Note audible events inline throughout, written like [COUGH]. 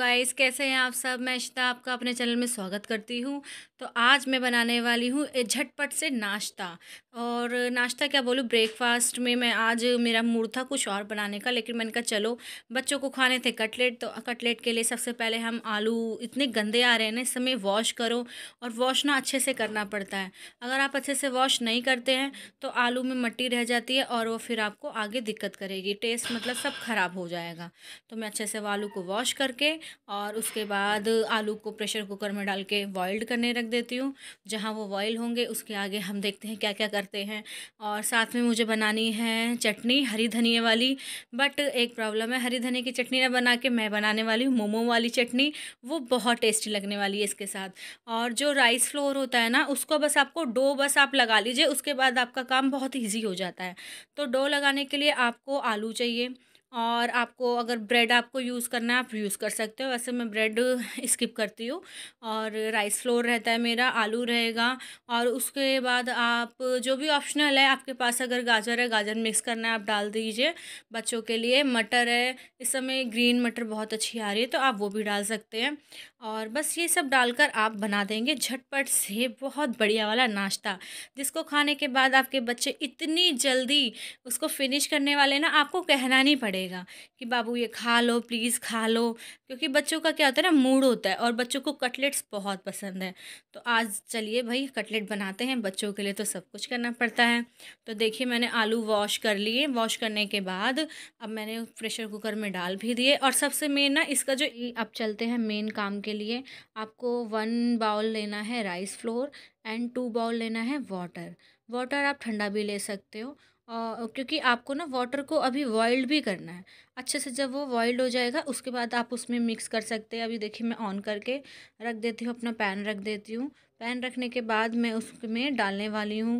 guys कैसे हैं आप सब मैं आपका अपने चैनल में स्वागत करती हूँ तो आज मैं बनाने वाली हूँ झटपट से नाश्ता और नाश्ता क्या बोलूँ ब्रेकफास्ट में मैं आज मेरा मूड था कुछ और बनाने का लेकिन मैंने कहा चलो बच्चों को खाने थे कटलेट तो कटलेट के लिए सबसे पहले हम आलू इतने गंदे आ रहे हैं ना इस समय वॉश करो और वॉश ना अच्छे से करना पड़ता है अगर आप अच्छे से वॉश नहीं करते हैं तो आलू में मट्टी रह जाती है और वो फिर आपको आगे दिक्कत करेगी टेस्ट मतलब सब ख़राब हो जाएगा तो मैं अच्छे से आलू को वॉश करके और उसके बाद आलू को प्रेशर कुकर में डाल के बॉइल्ड करने रख देती हूँ जहाँ वो बॉयल होंगे उसके आगे हम देखते हैं क्या क्या करते हैं और साथ में मुझे बनानी है चटनी हरी धनिया वाली बट एक प्रॉब्लम है हरी धनिया की चटनी ना बना के मैं बनाने वाली हूँ मोमो वाली चटनी वो बहुत टेस्टी लगने वाली है इसके साथ और जो राइस फ्लोर होता है ना उसको बस आपको डो बस आप लगा लीजिए उसके बाद आपका काम बहुत ईजी हो जाता है तो डो लगाने के लिए आपको आलू चाहिए और आपको अगर ब्रेड आपको यूज़ करना है आप यूज़ कर सकते हो वैसे मैं ब्रेड [LAUGHS] स्किप करती हूँ और राइस फ्लोर रहता है मेरा आलू रहेगा और उसके बाद आप जो भी ऑप्शनल है आपके पास अगर गाजर है गाजर मिक्स करना है आप डाल दीजिए बच्चों के लिए मटर है इस समय ग्रीन मटर बहुत अच्छी आ रही है तो आप वो भी डाल सकते हैं और बस ये सब डालकर आप बना देंगे झटपट से बहुत बढ़िया वाला नाश्ता जिसको खाने के बाद आपके बच्चे इतनी जल्दी उसको फिनिश करने वाले ना आपको कहना नहीं पड़ेगा कि बाबू ये खा लो प्लीज़ खा लो क्योंकि बच्चों का क्या होता है ना मूड होता है और बच्चों को कटलेट्स बहुत पसंद है तो आज चलिए भाई कटलेट बनाते हैं बच्चों के लिए तो सब कुछ करना पड़ता है तो देखिए मैंने आलू वॉश कर लिए वॉश करने के बाद अब मैंने प्रेशर कुकर में डाल भी दिए और सबसे मेन ना इसका जो अब चलते हैं मेन काम के के लिए आपको वन बाउल लेना है rice flour and two bowl लेना है वाटर वाटर आप ठंडा भी ले सकते हो और क्योंकि आपको ना वाटर को अभी बॉइल्ड भी करना है अच्छे से जब वो बॉइल्ड हो जाएगा उसके बाद आप उसमें मिक्स कर सकते हैं अभी देखिए मैं ऑन करके रख देती हूँ अपना पैन रख देती हूँ पैन रखने के बाद मैं उसमें डालने वाली हूँ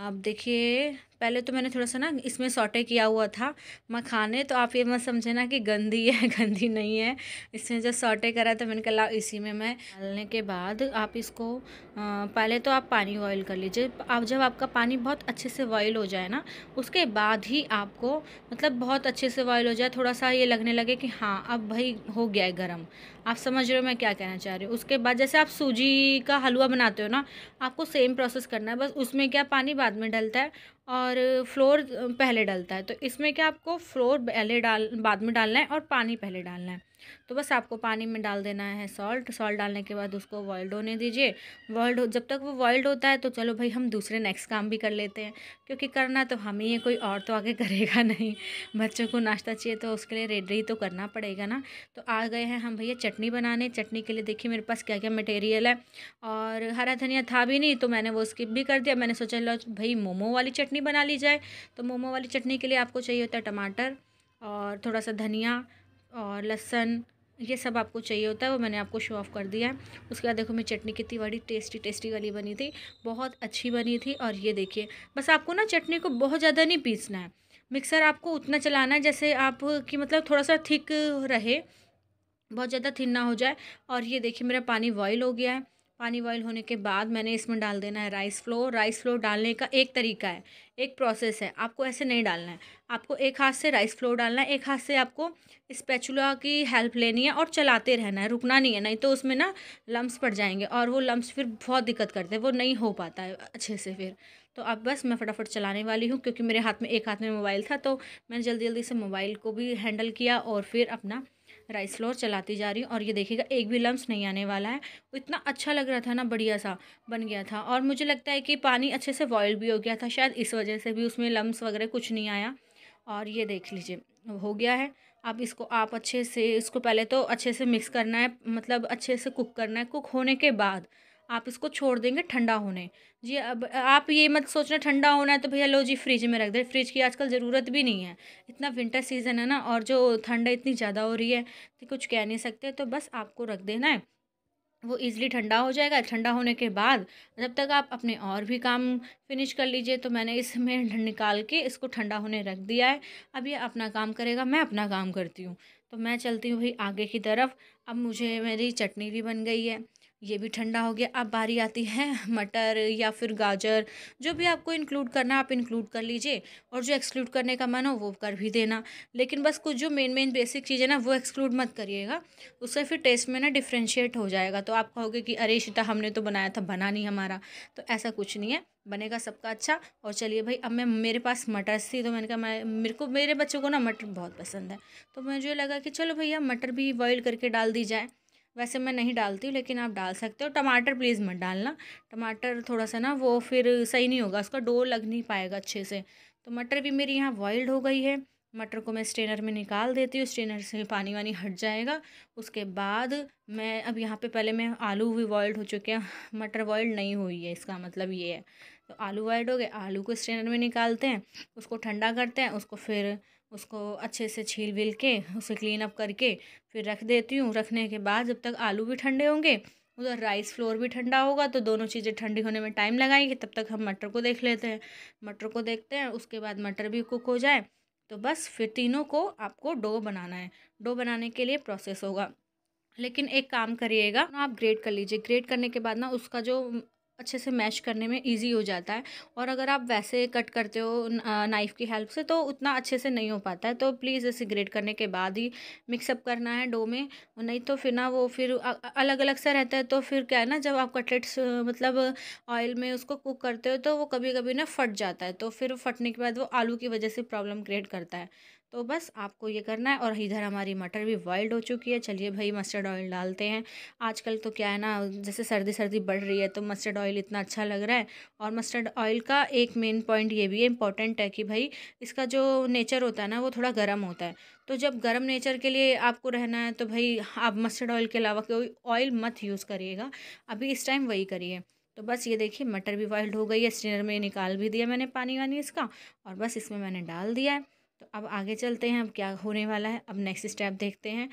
आप देखिए पहले तो मैंने थोड़ा सा ना इसमें सॉटे किया हुआ था मखाने तो आप ये मत समझे ना कि गंदी है [LAUGHS] गंदी नहीं है इसमें जब सॉटे करा तो मैंने कहा इसी में मैं डालने के बाद आप इसको पहले तो आप पानी बॉयल कर लीजिए आप जब आपका पानी बहुत अच्छे से बॉयल हो जाए ना उसके बाद ही आपको मतलब बहुत अच्छे से बॉयल हो जाए थोड़ा सा ये लगने लगे कि हाँ अब भाई हो गया है गर्म आप समझ रहे हो मैं क्या कहना चाह रही हूँ उसके बाद जैसे आप सूजी का हलवा बनाते हो ना आपको सेम प्रोसेस करना है बस उसमें क्या पानी बाद में डलता है और फ्लोर पहले डलता है तो इसमें क्या आपको फ्लोर पहले डाल बाद में डालना है और पानी पहले डालना है तो बस आपको पानी में डाल देना है सॉल्ट सॉल्ट डालने के बाद उसको बॉयल्ड होने दीजिए बॉयल्ड हो जब तक वो बॉयल्ड होता है तो चलो भाई हम दूसरे नेक्स्ट काम भी कर लेते हैं क्योंकि करना तो हम ही है कोई और तो आगे [LAUGHS] करेगा नहीं बच्चों को नाश्ता चाहिए तो उसके लिए रेडी तो करना पड़ेगा ना तो आ गए हैं हम भैया चटनी बनाने चटनी के लिए देखिए मेरे पास क्या क्या मटेरियल है और हरा धनिया था भी नहीं तो मैंने वो स्किप भी कर दिया मैंने सोचा लो भाई मोमो वाली चटनी बना ली जाए तो मोमो वाली चटनी के लिए आपको चाहिए होता है टमाटर और थोड़ा सा धनिया और लहसन ये सब आपको चाहिए होता है वो मैंने आपको शो ऑफ कर दिया है उसके बाद देखो मेरी चटनी कितनी बड़ी टेस्टी टेस्टी वाली बनी थी बहुत अच्छी बनी थी और ये देखिए बस आपको ना चटनी को बहुत ज़्यादा नहीं पीसना है मिक्सर आपको उतना चलाना है जैसे आप कि मतलब थोड़ा सा थिक रहे बहुत ज़्यादा थिन ना हो जाए और ये देखिए मेरा पानी बॉयल हो गया है पानी बॉयल होने के बाद मैंने इसमें डाल देना है राइस फ्लोर राइस फ्लोर डालने का एक तरीका है एक प्रोसेस है आपको ऐसे नहीं डालना है आपको एक हाथ से राइस फ्लोर डालना है एक हाथ से आपको स्पैचुला की हेल्प लेनी है और चलाते रहना है रुकना नहीं है नहीं तो उसमें ना लम्ब्स पड़ जाएंगे और वो लम्ब्स फिर बहुत दिक्कत करते हैं वो नहीं हो पाता है अच्छे से फिर तो अब बस मैं फटाफट चलाने वाली हूँ क्योंकि मेरे हाथ में एक हाथ में मोबाइल था तो मैंने जल्दी जल्दी से मोबाइल को भी हैंडल किया और फिर अपना राइस फ्लोर चलाती जा रही हूँ और ये देखिएगा एक भी लम्स नहीं आने वाला है इतना अच्छा लग रहा था ना बढ़िया सा बन गया था और मुझे लगता है कि पानी अच्छे से बॉयल भी हो गया था शायद इस वजह से भी उसमें लम्स वगैरह कुछ नहीं आया और ये देख लीजिए हो गया है अब इसको आप अच्छे से इसको पहले तो अच्छे से मिक्स करना है मतलब अच्छे से कुक करना है कुक होने के बाद आप इसको छोड़ देंगे ठंडा होने जी अब आप ये मत सोचना ठंडा होना है तो भैया लो जी फ्रिज में रख दे फ्रिज की आजकल ज़रूरत भी नहीं है इतना विंटर सीज़न है ना और जो ठंडा इतनी ज़्यादा हो रही है तो कुछ कह नहीं सकते तो बस आपको रख देना है वो ईज़िली ठंडा हो जाएगा ठंडा होने के बाद जब तक आप अपने और भी काम फिनिश कर लीजिए तो मैंने इसमें [LAUGHS] निकाल के इसको ठंडा होने रख दिया है अब ये अपना काम करेगा मैं अपना काम करती हूँ तो मैं चलती हूँ भाई आगे की तरफ अब मुझे मेरी चटनी भी बन गई है ये भी ठंडा हो गया अब बारी आती है मटर या फिर गाजर जो भी आपको इंक्लूड करना आप इंक्लूड कर लीजिए और जो एक्सक्लूड करने का मन हो वो कर भी देना लेकिन बस कुछ जो मेन मेन बेसिक चीज़ें ना वो एक्सक्लूड मत करिएगा उससे फिर टेस्ट में ना डिफ्रेंशिएट हो जाएगा तो आप कहोगे कि अरे शिता हमने तो बनाया था बना नहीं हमारा तो ऐसा कुछ नहीं है बनेगा सबका अच्छा और चलिए भाई अब मैं मेरे पास मटर थी तो मैंने कहा मैं मेरे को मेरे बच्चों को ना मटर बहुत पसंद है तो मुझे लगा कि चलो भैया मटर भी बॉईल करके डाल दी जाए वैसे मैं नहीं डालती हूँ लेकिन आप डाल सकते हो टमाटर प्लीज़ मत डालना टमाटर थोड़ा सा ना वो फिर सही नहीं होगा उसका डो लग नहीं पाएगा अच्छे से तो मटर भी मेरी यहाँ बॉइल्ड हो गई है मटर को मैं स्ट्रेनर में निकाल देती हूँ स्ट्रेनर से पानी वानी हट जाएगा उसके बाद मैं अब यहाँ पे पहले मैं आलू भी बॉयल्ड हो चुके हैं मटर बॉयल्ड नहीं हुई है इसका मतलब ये है तो आलू बॉयल्ड हो गए आलू को स्ट्रेनर में निकालते हैं उसको ठंडा करते हैं उसको फिर उसको अच्छे से छील बिल के उसे क्लीन अप करके फिर रख देती हूँ रखने के बाद जब तक आलू भी ठंडे होंगे उधर राइस फ्लोर भी ठंडा होगा तो दोनों चीज़ें ठंडी होने में टाइम लगाएंगे तब तक हम मटर को देख लेते हैं मटर को देखते हैं उसके बाद मटर भी कुक हो जाए तो बस फिर तीनों को आपको डो बनाना है डो बनाने के लिए प्रोसेस होगा लेकिन एक काम करिएगा आप ग्रेट कर लीजिए ग्रेट करने के बाद ना उसका जो अच्छे से मैश करने में इजी हो जाता है और अगर आप वैसे कट करते हो नाइफ़ की हेल्प से तो उतना अच्छे से नहीं हो पाता है तो प्लीज़ इसे ग्रेट करने के बाद ही मिक्सअप करना है डो में नहीं तो फिर ना वो फिर अलग अलग सा रहता है तो फिर क्या है ना जब आप कटलेट्स मतलब ऑयल में उसको कुक करते हो तो वो कभी कभी ना फट जाता है तो फिर फटने के बाद वो आलू की वजह से प्रॉब्लम क्रिएट करता है तो बस आपको ये करना है और इधर हमारी मटर भी बॉइल्ड हो चुकी है चलिए भाई मस्टर्ड ऑयल डालते हैं आजकल तो क्या है ना जैसे सर्दी सर्दी बढ़ रही है तो मस्टर्ड ऑयल इतना अच्छा लग रहा है और मस्टर्ड ऑयल का एक मेन पॉइंट ये भी है इंपॉर्टेंट है कि भाई इसका जो नेचर होता है ना वो थोड़ा गर्म होता है तो जब गर्म नेचर के लिए आपको रहना है तो भाई आप मस्टर्ड ऑयल के अलावा कोई ऑयल मत यूज़ करिएगा अभी इस टाइम वही करिए तो बस ये देखिए मटर भी बॉइल्ड हो गई है स्टीनर में निकाल भी दिया मैंने पानी वानी इसका और बस इसमें मैंने डाल दिया है तो अब आगे चलते हैं अब क्या होने वाला है अब नेक्स्ट स्टेप देखते हैं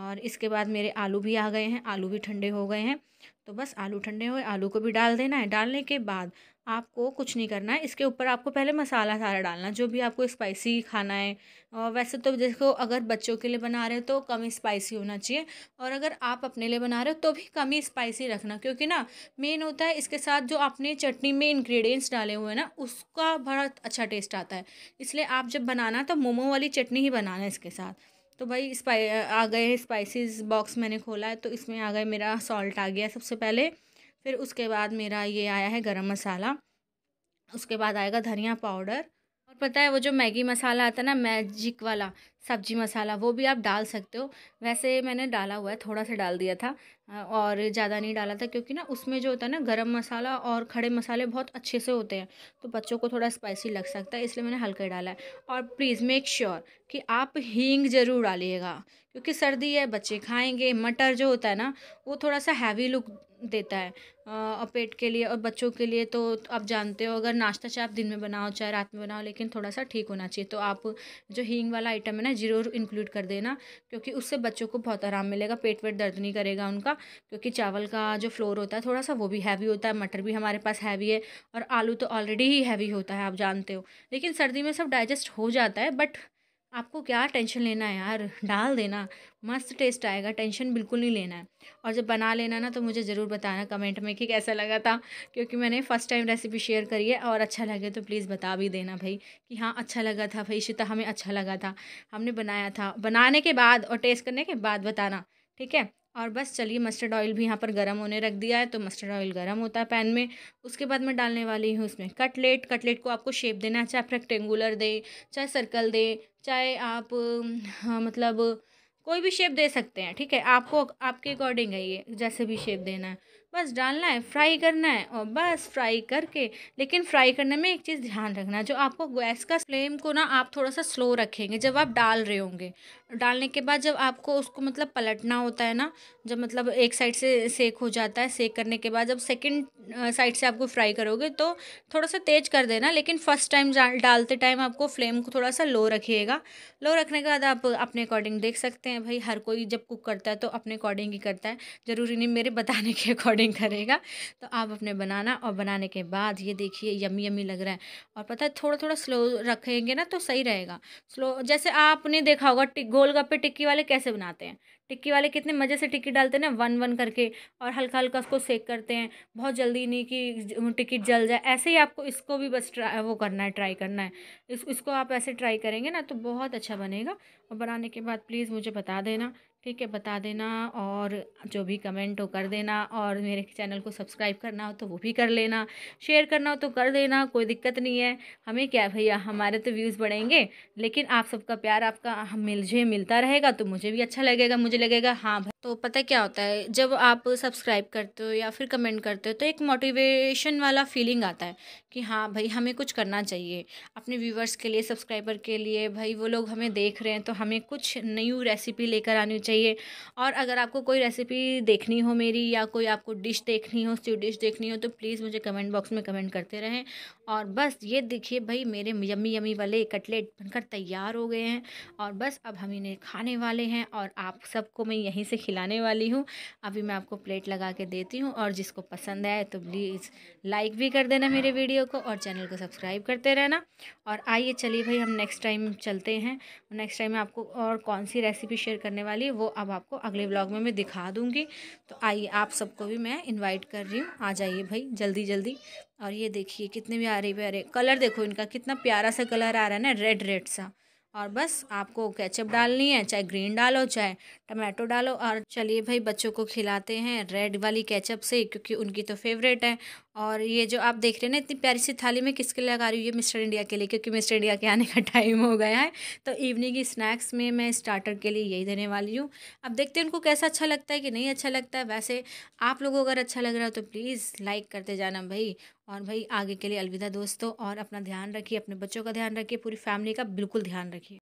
और इसके बाद मेरे आलू भी आ गए हैं आलू भी ठंडे हो गए हैं तो बस आलू ठंडे हुए आलू को भी डाल देना है डालने के बाद आपको कुछ नहीं करना है इसके ऊपर आपको पहले मसाला सारा डालना जो भी आपको स्पाइसी खाना है और वैसे तो देखो अगर बच्चों के लिए बना रहे हो तो कम ही स्पाइसी होना चाहिए और अगर आप अपने लिए बना रहे हो तो भी कम ही स्पाइसी रखना क्योंकि ना मेन होता है इसके साथ जो आपने चटनी में इंग्रेडिएंट्स डाले हुए हैं ना उसका बड़ा अच्छा टेस्ट आता है इसलिए आप जब बनाना तो मोमो वाली चटनी ही बनाना इसके साथ तो भाई स्पाई आ गए स्पाइसिस बॉक्स मैंने खोला है तो इसमें आ गए मेरा सॉल्ट आ गया सबसे पहले फिर उसके बाद मेरा ये आया है गरम मसाला उसके बाद आएगा धनिया पाउडर और पता है वो जो मैगी मसाला आता है ना मैजिक वाला सब्जी मसाला वो भी आप डाल सकते हो वैसे मैंने डाला हुआ है थोड़ा सा डाल दिया था और ज़्यादा नहीं डाला था क्योंकि ना उसमें जो होता है ना गरम मसाला और खड़े मसाले बहुत अच्छे से होते हैं तो बच्चों को थोड़ा स्पाइसी लग सकता है इसलिए मैंने हल्का डाला है और प्लीज़ मेक श्योर कि आप हींग ज़रूर डालिएगा क्योंकि सर्दी है बच्चे खाएंगे मटर जो होता है ना वो थोड़ा सा हैवी लुक देता है और पेट के लिए और बच्चों के लिए तो आप जानते हो अगर नाश्ता चाहे आप दिन में बनाओ चाहे रात में बनाओ लेकिन थोड़ा सा ठीक होना चाहिए तो आप जो हींग वाला आइटम है ना है ज़रूर इंक्लूड कर देना क्योंकि उससे बच्चों को बहुत आराम मिलेगा पेट वेट दर्द नहीं करेगा उनका क्योंकि चावल का जो फ्लोर होता है थोड़ा सा वो भी हैवी होता है मटर भी हमारे पास हैवी है और आलू तो ऑलरेडी ही हैवी होता है आप जानते हो लेकिन सर्दी में सब डाइजेस्ट हो जाता है बट आपको क्या टेंशन लेना है यार डाल देना मस्त टेस्ट आएगा टेंशन बिल्कुल नहीं लेना है और जब बना लेना ना तो मुझे ज़रूर बताना कमेंट में कि कैसा लगा था क्योंकि मैंने फ़र्स्ट टाइम रेसिपी शेयर करी है और अच्छा लगे तो प्लीज़ बता भी देना भाई कि हाँ अच्छा लगा था भाई शिता हमें अच्छा लगा था हमने बनाया था बनाने के बाद और टेस्ट करने के बाद बताना ठीक है और बस चलिए मस्टर्ड ऑयल भी यहाँ पर गर्म होने रख दिया है तो मस्टर्ड ऑयल गर्म होता है पैन में उसके बाद मैं डालने वाली हूँ उसमें कटलेट कटलेट को आपको शेप देना है चाहे आप रेक्टेंगुलर दें चाहे सर्कल दें चाहे आप हाँ, मतलब कोई भी शेप दे सकते हैं ठीक है आपको आपके अकॉर्डिंग है ये जैसे भी शेप देना है बस डालना है फ्राई करना है और बस फ्राई करके लेकिन फ्राई करने में एक चीज़ ध्यान रखना जो आपको गैस का फ्लेम को ना आप थोड़ा सा स्लो रखेंगे जब आप डाल रहे होंगे डालने के बाद जब आपको उसको मतलब पलटना होता है ना जब मतलब एक साइड से सेक हो जाता है सेक करने के बाद जब सेकेंड साइड से आपको फ्राई करोगे तो थोड़ा सा तेज कर देना लेकिन फर्स्ट टाइम डालते टाइम आपको फ्लेम को थोड़ा सा लो रखिएगा लो रखने के बाद आप अपने अकॉर्डिंग देख सकते हैं भाई हर कोई जब कुक करता है तो अपने अकॉर्डिंग ही करता है ज़रूरी नहीं मेरे बताने के अकॉर्डिंग कवरिंग करेगा तो आप अपने बनाना और बनाने के बाद ये देखिए यमी यमी लग रहा है और पता है थोड़ा थोड़ा स्लो रखेंगे ना तो सही रहेगा स्लो जैसे आपने देखा होगा टिक गोलगप्पे टिक्की वाले कैसे बनाते हैं टिक्की वाले कितने मज़े से टिक्की डालते हैं ना वन वन करके और हल्का हल्का उसको सेक करते हैं बहुत जल्दी नहीं कि टिक्की जल जाए ऐसे ही आपको इसको भी बस ट्रा वो करना है ट्राई करना है इस इसको आप ऐसे ट्राई करेंगे ना तो बहुत अच्छा बनेगा और बनाने के बाद प्लीज़ मुझे बता देना ठीक है बता देना और जो भी कमेंट हो कर देना और मेरे चैनल को सब्सक्राइब करना हो तो वो भी कर लेना शेयर करना हो तो कर देना कोई दिक्कत नहीं है हमें क्या भैया हमारे तो व्यूज़ बढ़ेंगे लेकिन आप सबका प्यार आपका हम मिलता रहेगा तो मुझे भी अच्छा लगेगा मुझे लगेगा हाँ तो पता क्या होता है जब आप सब्सक्राइब करते हो या फिर कमेंट करते हो तो एक मोटिवेशन वाला फीलिंग आता है कि हाँ भाई हमें कुछ करना चाहिए अपने व्यूवर्स के लिए सब्सक्राइबर के लिए भाई वो लोग हमें देख रहे हैं तो हमें कुछ न्यू रेसिपी लेकर आनी चाहिए और अगर आपको कोई रेसिपी देखनी हो मेरी या कोई आपको डिश देखनी हो स्वीट डिश देखनी हो तो प्लीज़ मुझे कमेंट बॉक्स में कमेंट करते रहें और बस ये देखिए भाई मेरे यमी यमी वाले कटलेट बनकर तैयार हो गए हैं और बस अब हम इन्हें खाने वाले हैं और आप सबको मैं यहीं से खिलाने वाली हूँ अभी मैं आपको प्लेट लगा के देती हूँ और जिसको पसंद आए तो प्लीज़ लाइक भी कर देना मेरे वीडियो को और चैनल को सब्सक्राइब करते रहना और आइए चलिए भाई हम नेक्स्ट टाइम चलते हैं नेक्स्ट टाइम आपको और कौन सी रेसिपी शेयर करने वाली है वो अब आपको अगले ब्लॉग में मैं दिखा दूँगी तो आइए आप सबको भी मैं इन्वाइट कर रही हूँ आ जाइए भाई जल्दी जल्दी और ये देखिए कितने प्यारे प्यारे कलर देखो इनका कितना प्यारा सा कलर आ रहा है ना रेड रेड सा और बस आपको केचप डालनी है चाहे ग्रीन डालो चाहे टमाटो डालो और चलिए भाई बच्चों को खिलाते हैं रेड वाली केचप से क्योंकि उनकी तो फेवरेट है और ये जो आप देख रहे हैं ना इतनी प्यारी सी थाली में किसके लिए लगा रही हूँ ये मिस्टर इंडिया के लिए क्योंकि मिस्टर इंडिया के आने का टाइम हो गया है तो इवनिंग की स्नैक्स में मैं स्टार्टर के लिए यही देने वाली हूँ अब देखते हैं उनको कैसा अच्छा लगता है कि नहीं अच्छा लगता है वैसे आप लोगों को अगर अच्छा लग रहा हो तो प्लीज़ लाइक करते जाना भाई और भाई आगे के लिए अलविदा दोस्तों और अपना ध्यान रखिए अपने बच्चों का ध्यान रखिए पूरी फैमिली का बिल्कुल ध्यान रखिए